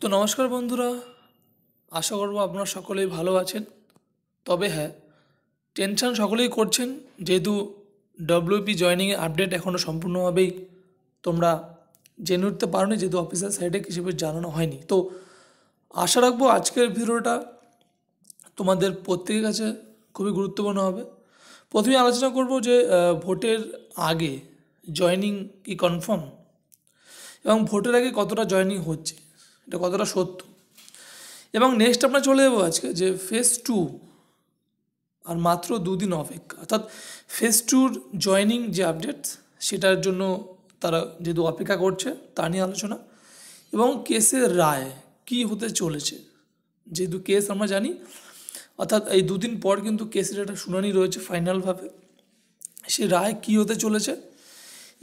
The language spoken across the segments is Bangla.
তো নমস্কার বন্ধুরা আশা করবো আপনারা সকলেই ভালো আছেন তবে হ্যাঁ টেনশান সকলেই করছেন যেহেতু ডব্লিউপি জয়নিংয়ের আপডেট এখনও সম্পূর্ণভাবেই তোমরা জেনে উঠতে পারোনি যেহেতু অফিসার সাইডে কিছু জানানো হয়নি তো আশা রাখবো আজকের ভিডিওটা তোমাদের প্রত্যেকের কাছে খুবই গুরুত্বপূর্ণ হবে প্রথমে আলোচনা করব যে ভোটের আগে জয়নিং কি কনফার্ম এবং ভোটের আগে কতটা জয়নিং হচ্ছে এটা কতটা সত্য এবং নেক্সট আমরা চলে যাবো আজকে যে ফেস টু আর মাত্র দুদিন অপেক্ষা অর্থাৎ ফেস টুর জয়নিং যে আপডেট সেটার জন্য তারা যেহেতু অপেক্ষা করছে তা নিয়ে আলোচনা এবং কেসের রায় কি হতে চলেছে যেহেতু কেস আমরা জানি অর্থাৎ এই দুদিন পর কিন্তু কেসের একটা শুনানি রয়েছে ফাইনালভাবে সে রায় কি হতে চলেছে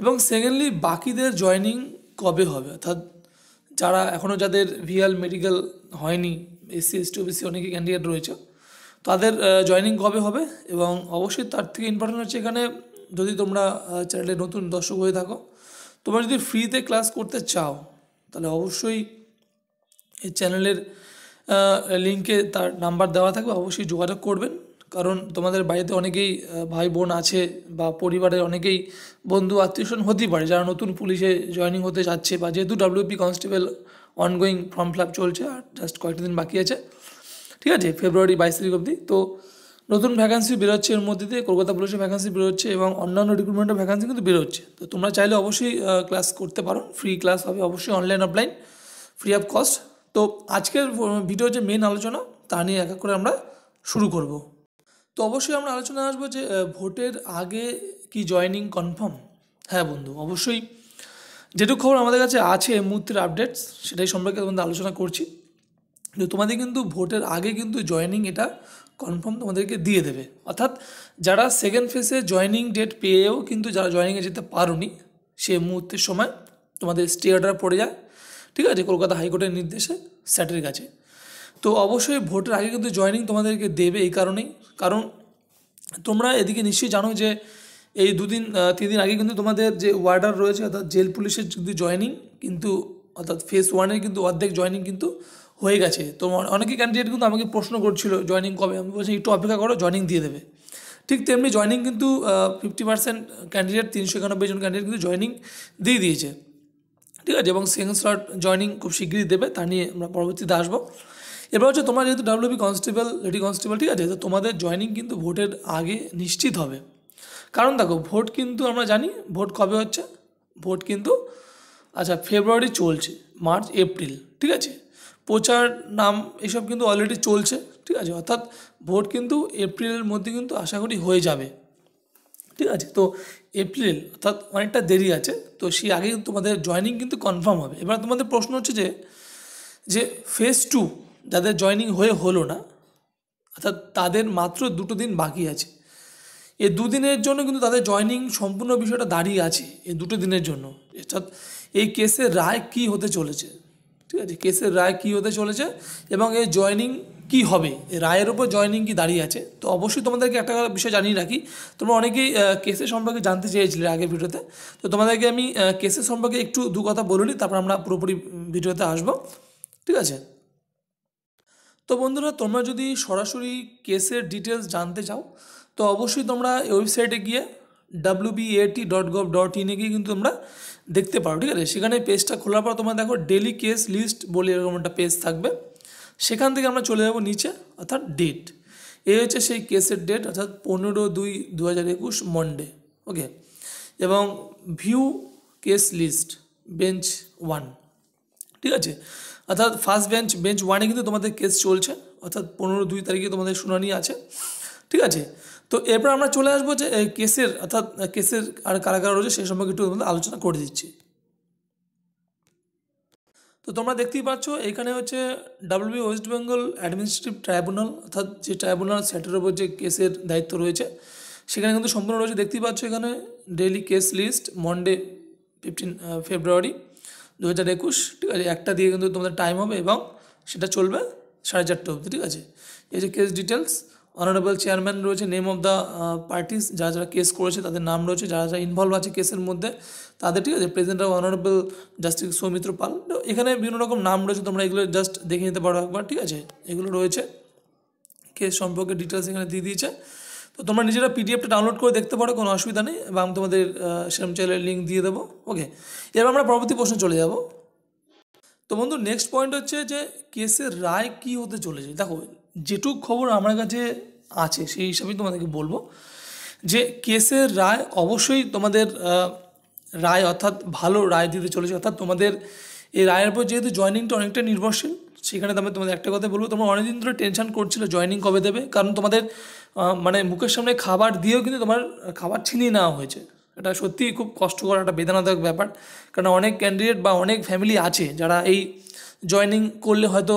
এবং সেকেন্ডলি বাকিদের জয়নিং কবে হবে অর্থাৎ যারা এখনও যাদের ভিএল মেডিকেল হয়নি এসসি এসটি ওবিসি অনেকে ক্যান্ডিডেট রয়েছে তাদের জয়নিং কবে হবে এবং অবশ্যই তার থেকে ইম্পর্টেন্ট হচ্ছে এখানে যদি তোমরা চ্যানেলে নতুন দর্শক হয়ে থাকো তোমরা যদি ফ্রিতে ক্লাস করতে চাও তাহলে অবশ্যই এই চ্যানেলের লিঙ্কে তার নাম্বার দেওয়া থাকবে অবশ্যই যোগাযোগ করবেন কারণ তোমাদের বাড়িতে অনেকেই ভাই বোন আছে বা পরিবারের অনেকেই বন্ধু আত্মীয়স্বজন হতেই পারে যারা নতুন পুলিশে জয়নিং হতে যাচ্ছে বা যেহেতু WP constable ongoing form fill চলছে আর জাস্ট কয়েকটা দিন বাকি আছে ঠিক আছে ফেব্রুয়ারি বাইশ তারিখ অবধি তো নতুন ভ্যাকান্সি বেরোচ্ছে এর মধ্যে দিয়ে কলকাতা পুলিশের ভ্যাকান্সি বেরোচ্ছে এবং অন্যান্য রিক্রুটমেন্টের ভ্যাকান্সি কিন্তু বেরোচ্ছে তো তোমরা চাইলে অবশ্যই ক্লাস করতে পারো ফ্রি ক্লাস হবে অবশ্যই online offline free of cost তো আজকের ভিডিও যে মেন আলোচনা তা নিয়ে এক করে আমরা শুরু করবো তো অবশ্যই আমরা আলোচনা আসবো যে ভোটের আগে কি জয়নিং কনফার্ম হ্যাঁ বন্ধু অবশ্যই যেটুকু খবর আমাদের কাছে আছে এই মুহূর্তের আপডেটস সেটাই সম্পর্কে তোমাদের আলোচনা করছি যে তোমাদের কিন্তু ভোটের আগে কিন্তু জয়নিং এটা কনফার্ম তোমাদেরকে দিয়ে দেবে অর্থাৎ যারা সেকেন্ড ফেসে জয়নিং ডেট পেয়েও কিন্তু যারা জয়নিংয়ে যেতে পারোনি সে মুহূর্তের সময় তোমাদের স্টে অর্ডার পড়ে যায় ঠিক আছে কলকাতা হাইকোর্টের নির্দেশে স্যাটের কাছে তো অবশ্যই ভোটের আগে কিন্তু জয়নিং তোমাদেরকে দেবে এই কারণেই কারণ তোমরা এদিকে নিশ্চয়ই জানো যে এই দুদিন তিন দিন আগে কিন্তু তোমাদের যে ওয়ার্ডার রয়েছে অর্থাৎ জেল পুলিশের কিন্তু জয়নিং কিন্তু অর্থাৎ ফেস ওয়ানের কিন্তু অর্ধেক জয়নিং কিন্তু হয়ে গেছে তো অনেকে ক্যান্ডিডেট কিন্তু আমাকে প্রশ্ন করছিল জয়নিং কবে আমি বলছি একটু অপেক্ষা করো জয়নিং দিয়ে দেবে ঠিক তেমনি জয়নিং কিন্তু ফিফটি পার্সেন্ট ক্যান্ডিডেট তিনশো একানব্বই জন ক্যান্ডিডেট কিন্তু জয়নিং দিয়ে দিয়েছে ঠিক আছে এবং সেকেন্ড স্লট জয়নিং খুব শীঘ্রই দেবে তা নিয়ে আমরা পরবর্তীতে আসবো এবার হচ্ছে তোমরা যেহেতু ডাব্লিউবি কনস্টেবল লেডি কনস্টেবল ঠিক আছে তো তোমাদের জয়নিং কিন্তু ভোটের আগে নিশ্চিত হবে কারণ দেখো ভোট কিন্তু আমরা জানি ভোট কবে হচ্ছে ভোট কিন্তু আচ্ছা ফেব্রুয়ারি চলছে মার্চ এপ্রিল ঠিক আছে প্রচার নাম এসব কিন্তু অলরেডি চলছে ঠিক আছে অর্থাৎ ভোট কিন্তু এপ্রিলের মধ্যে কিন্তু আশা করি হয়ে যাবে ঠিক আছে তো এপ্রিল অর্থাৎ অনেকটা দেরি আছে তো সেই আগে তোমাদের জয়নিং কিন্তু কনফার্ম হবে এবার তোমাদের প্রশ্ন হচ্ছে যে যে ফেজ টু যাদের জয়নিং হয়ে হলো না অর্থাৎ তাদের মাত্র দুটো দিন বাকি আছে এই দুদিনের জন্য কিন্তু তাদের জয়নিং সম্পূর্ণ বিষয়টা দাঁড়িয়ে আছে এই দুটো দিনের জন্য অর্থাৎ এই কেসের রায় কি হতে চলেছে ঠিক আছে কেসের রায় কি হতে চলেছে এবং এই জয়নিং কি হবে রায়ের ওপর জয়নিং কি দাঁড়িয়ে আছে তো অবশ্যই তোমাদেরকে একটা বিষয় জানিয়ে রাখি তোমরা অনেকেই কেসের সম্পর্কে জানতে চেয়েছিলে আগের ভিডিওতে তো তোমাদেরকে আমি কেসের সম্পর্কে একটু দু কথা বলে নিই তারপর আমরা পুরোপুরি ভিডিওতে আসবো ঠিক আছে তো বন্ধুরা তোমরা যদি সরাসরি কেসের ডিটেলস জানতে চাও তো অবশ্যই তোমরা ওয়েবসাইটে গিয়ে বিএটি ডট গভ ডট ইনে গিয়ে কিন্তু তোমরা দেখতে পারো ঠিক আছে সেখানে পেজটা খোলার পর তোমরা দেখো ডেলি কেস লিস্ট বলে এরকম একটা পেজ থাকবে সেখান থেকে আমরা চলে যাবো নিচে অর্থাৎ ডেট এ হচ্ছে সেই কেসের ডেট অর্থাৎ পনেরো দুই দু হাজার একুশ মন্ডে ওকে এবং view case list bench one ঠিক আছে অর্থাৎ ফার্স্ট বেঞ্চ বেঞ্চ ওয়ানে কিন্তু তোমাদের কেস চলছে অর্থাৎ পনেরো দুই তারিখে তোমাদের শুনানি আছে ঠিক আছে তো এরপর আমরা চলে আসবো যে কেসের অর্থাৎ কেসের আর কারা কারা রয়েছে সেই সম্পর্কে একটু তোমাদের আলোচনা করে দিচ্ছি তো তোমরা দেখতেই পাচ্ছ এখানে হচ্ছে WB West Bengal administrative tribunal অর্থাৎ যে ট্রাইব্যুনাল সেটার ওপর যে কেসের দায়িত্ব রয়েছে সেখানে কিন্তু সম্পূর্ণ রয়েছে দেখতেই পাচ্ছ এখানে daily case list Monday fifteen February দু হাজার একুশ ঠিক আছে একটা দিয়ে কিন্তু তোমাদের টাইম হবে এবং সেটা চলবে সাড়ে চারটে অবধি ঠিক আছে এই যে কেস ডিটেলস অনারেবল চেয়ারম্যান রয়েছে নেম অফ দ্য পার্টিস যারা যারা কেস করেছে তাদের নাম রয়েছে যারা যারা ইনভলভ আছে কেসের মধ্যে তাদের ঠিক আছে present of honourable justice Soumitra Pal এখানে বিভিন্ন রকম নাম রয়েছে তোমরা এগুলো জাস্ট দেখে নিতে পারো একবার ঠিক আছে এগুলো রয়েছে কেস সম্পর্কে ডিটেলস এখানে দিয়ে দিয়েছে তো তোমরা নিজেরা পিডিএফটা ডাউনলোড করে দেখতে পারো কোনো অসুবিধা নেই এবং আমি তোমাদের সেরম চাইলে লিঙ্ক দিয়ে দেবো ওকে এবার আমরা পরবর্তী প্রশ্ন চলে যাব তো বন্ধু নেক্সট পয়েন্ট হচ্ছে যে কেসের রায় কি হতে চলেছে দেখো যেটুক খবর আমার কাছে আছে সেই হিসাবেই তোমাদেরকে বলবো যে কেসের রায় অবশ্যই তোমাদের রায় অর্থাৎ ভালো রায় দিতে চলেছে অর্থাৎ তোমাদের এই রায়ের উপর যেহেতু জয়নিংটা অনেকটা নির্ভরশীল সেখানে তোমার তোমাদের একটা কথা বলবো তোমরা অনেকদিন ধরে টেনশন করছিল জয়নিং কবে দেবে কারণ তোমাদের মানে মুখের সামনে খাবার দিয়েও কিন্তু তোমার খাবার ছিনিয়ে নেওয়া হয়েছে এটা সত্যিই খুব কষ্টকর একটা বেদনাদায়ক ব্যাপার কারণ অনেক ক্যান্ডিডেট বা অনেক ফ্যামিলি আছে যারা এই জয়নিং করলে হয়তো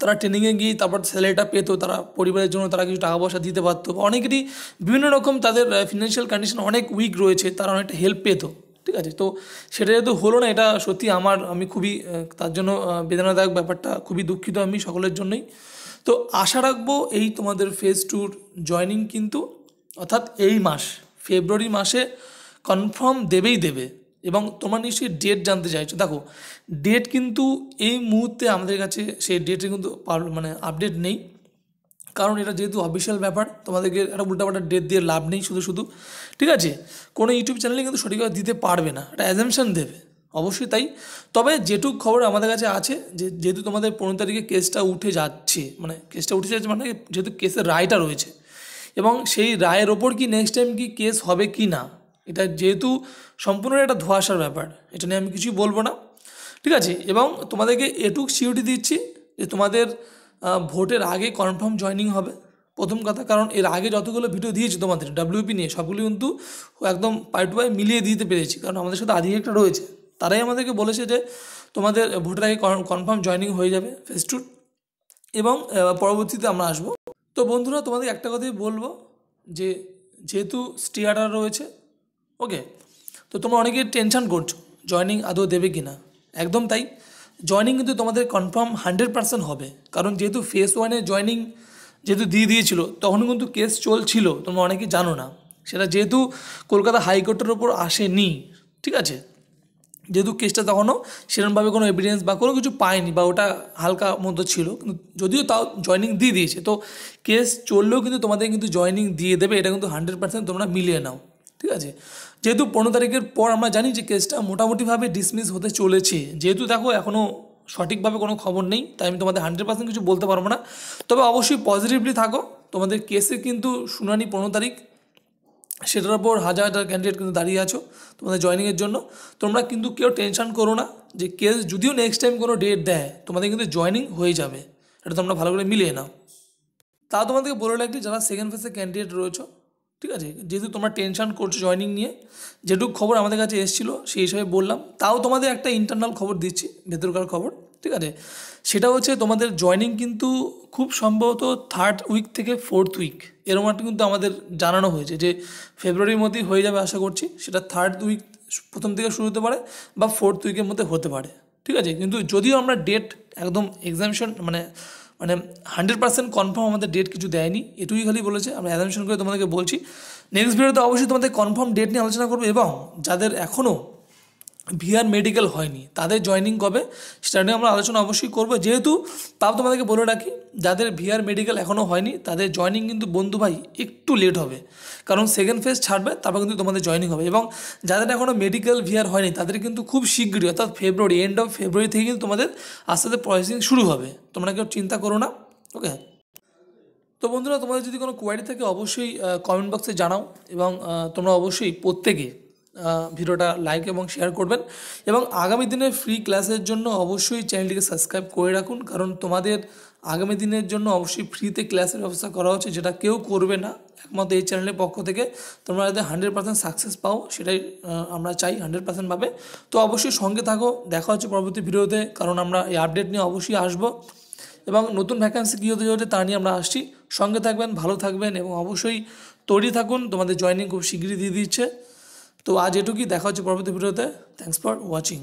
তারা ট্রেনিংয়ে গিয়ে তারপর স্যালারিটা পেতো তারা পরিবারের জন্য তারা কিছু টাকা পয়সা দিতে পারতো অনেকেরই বিভিন্ন রকম তাদের ফিনান্সিয়াল কন্ডিশন অনেক উইক রয়েছে তারা অনেকটা হেল্প পেতো ঠিক আছে তো সেটা যেহেতু হলো না এটা সত্যি আমার আমি খুবই তার জন্য বেদনাদায়ক ব্যাপারটা খুবই দুঃখিত আমি সকলের জন্যই তো আশা রাখবো এই তোমাদের ফেজ টুর জয়নিং কিন্তু অর্থাৎ এই মাস ফেব্রুয়ারি মাসে কনফার্ম দেবেই দেবে এবং তোমার নিশ্চয়ই ডেট জানতে চাইছো দেখো ডেট কিন্তু এই মুহূর্তে আমাদের কাছে সেই ডেটে কিন্তু মানে আপডেট নেই কারণ এটা যেহেতু অফিসিয়াল ব্যাপার তোমাদেরকে একটা উল্টাপাল্টা ডেট দিয়ে লাভ নেই শুধু শুধু ঠিক আছে কোনো ইউটিউব চ্যানেলে কিন্তু সঠিকভাবে দিতে পারবে না একটা অ্যাজেমশন দেবে অবশ্যই তাই তবে যেটুক খবর আমাদের কাছে আছে যে যেহেতু তোমাদের পনেরো তারিখে কেসটা উঠে যাচ্ছে মানে কেসটা উঠে যাচ্ছে মানে যেহেতু কেসের রায়টা রয়েছে এবং সেই রায়ের ওপর কি নেক্সট টাইম কি কেস হবে কি না এটা যেহেতু সম্পূর্ণ একটা ধোয়াশার ব্যাপার এটা নিয়ে আমি কিছুই বলবো না ঠিক আছে এবং তোমাদেরকে এটুক সিউরিটি দিচ্ছি যে তোমাদের ভোটের আগে কনফার্ম জয়নিং হবে প্রথম কথা কারণ এর আগে যতগুলো ভিডিও দিয়েছি তোমাদের ডাব্লিউপি নিয়ে সবগুলি কিন্তু একদম পার্ট বাই মিলিয়ে দিতে পেরেছি কারণ আমাদের সাথে আধিকারিকটা একটা রয়েছে তারাই আমাদেরকে বলেছে যে তোমাদের ভোটের আগে কনফার্ম জয়নিং হয়ে যাবে ফেস টু এবং পরবর্তীতে আমরা আসব তো বন্ধুরা তোমাদের একটা কথাই বলবো যে যেহেতু স্টিয়ারার রয়েছে ওকে তো তোমরা অনেকে টেনশান করছো জয়নিং আদৌ দেবে কি না একদম তাই জয়নিং কিন্তু তোমাদের কনফার্ম হান্ড্রেড পার্সেন্ট হবে কারণ যেহেতু ফেস ওয়ানে জয়নিং যেহেতু দিয়ে দিয়েছিল তখন কিন্তু কেস চলছিল তোমরা অনেকে জানো না সেটা যেহেতু কলকাতা হাইকোর্টের ওপর আসেনি ঠিক আছে যেহেতু কেসটা তখনও সেরকমভাবে কোনো এভিডেন্স বা কোনো কিছু পায়নি বা ওটা হালকা মতো ছিল কিন্তু যদিও তাও জয়নিং দিয়ে দিয়েছে তো কেস চললেও কিন্তু তোমাদের কিন্তু জয়নিং দিয়ে দেবে এটা কিন্তু হান্ড্রেড পার্সেন্ট তোমরা মিলিয়ে নাও ঠিক আছে যেহেতু পনেরো তারিখের পর আমরা জানি যে কেসটা মোটামুটিভাবে ডিসমিস হতে চলেছে যেহেতু দেখো এখনও সঠিকভাবে কোনো খবর নেই তাই আমি তোমাদের হান্ড্রেড পার্সেন্ট কিছু বলতে পারবো না তবে অবশ্যই পজিটিভলি থাকো তোমাদের কেসে কিন্তু শুনানি পনেরো তারিখ সেটার ওপর হাজার হাজার ক্যান্ডিডেট কিন্তু দাঁড়িয়ে আছো তোমাদের জয়নিংয়ের জন্য তোমরা কিন্তু কেউ টেনশন করো না যে কেস যদিও নেক্সট টাইম কোনো ডেট দেয় তোমাদের কিন্তু জয়নিং হয়ে যাবে এটা তোমরা ভালো করে মিলিয়ে নাও তা তোমাদেরকে বলে রাখলি যারা সেকেন্ড ফেসে ক্যান্ডিডেট রয়েছো ঠিক আছে যেহেতু তোমরা টেনশন করছো জয়নিং নিয়ে যেটুকু খবর আমাদের কাছে এসেছিলো সেই হিসাবে বললাম তাও তোমাদের একটা ইন্টারনাল খবর দিচ্ছি ভেতরকার খবর ঠিক আছে সেটা হচ্ছে তোমাদের জয়নিং কিন্তু খুব সম্ভবত থার্ড উইক থেকে ফোর্থ উইক এরকম একটা কিন্তু আমাদের জানানো হয়েছে যে ফেব্রুয়ারির মধ্যেই হয়ে যাবে আশা করছি সেটা থার্ড উইক প্রথম থেকে শুরু হতে পারে বা ফোর্থ উইকের মধ্যে হতে পারে ঠিক আছে কিন্তু যদিও আমরা ডেট একদম এক্সামিশন মানে মানে হান্ড্রেড পার্সেন্ট কনফার্ম আমাদের ডেট কিছু দেয়নি এটুকুই খালি বলেছে আমরা অ্যাডমিশন করে তোমাদেরকে বলছি নেক্সট ভিডিওতে অবশ্যই তোমাদের কনফার্ম ডেট নিয়ে আলোচনা করবো এবং যাদের এখনও ভিআর মেডিকেল হয়নি তাদের জয়নিং কবে সেটা নিয়ে আমরা আলোচনা অবশ্যই করবো যেহেতু তাও তোমাদেরকে বলে রাখি যাদের ভিআর মেডিকেল এখনও হয়নি তাদের জয়নিং কিন্তু বন্ধু ভাই একটু লেট হবে কারণ সেকেন্ড ফেজ ছাড়বে তারপর কিন্তু তোমাদের জয়নিং হবে এবং যাদের এখনও মেডিকেল ভিআর হয়নি তাদের কিন্তু খুব শীঘ্রই অর্থাৎ ফেব্রুয়ারি এন্ড অফ ফেব্রুয়ারি থেকে কিন্তু তোমাদের আস্তে আস্তে প্রসেসিং শুরু হবে তোমরা কেউ চিন্তা করো না ওকে তো বন্ধুরা তোমাদের যদি কোনো কোয়ারি থাকে অবশ্যই কমেন্ট বক্সে জানাও এবং তোমরা অবশ্যই প্রত্যেকে ভিডিওটা লাইক এবং শেয়ার করবেন এবং আগামী দিনে ফ্রি ক্লাসের জন্য অবশ্যই চ্যানেলটিকে সাবস্ক্রাইব করে রাখুন কারণ তোমাদের আগামী দিনের জন্য অবশ্যই ফ্রিতে ক্লাসের ব্যবস্থা করা হচ্ছে যেটা কেউ করবে না একমাত্র এই চ্যানেলের পক্ষ থেকে তোমরা যাতে হান্ড্রেড পার্সেন্ট সাকসেস পাও সেটাই আমরা চাই হান্ড্রেড পার্সেন্টভাবে তো অবশ্যই সঙ্গে থাকো দেখা হচ্ছে পরবর্তী ভিডিওতে কারণ আমরা এই আপডেট নিয়ে অবশ্যই আসবো এবং নতুন ভ্যাকান্সি কী হতে চলছে তা নিয়ে আমরা আসছি সঙ্গে থাকবেন ভালো থাকবেন এবং অবশ্যই তৈরি থাকুন তোমাদের জয়নিং খুব শীঘ্রই দিয়ে দিচ্ছে তো আজ এটুকুই দেখা হচ্ছে পরবর্তী ভিডিওতে থ্যাংকস ফর ওয়াচিং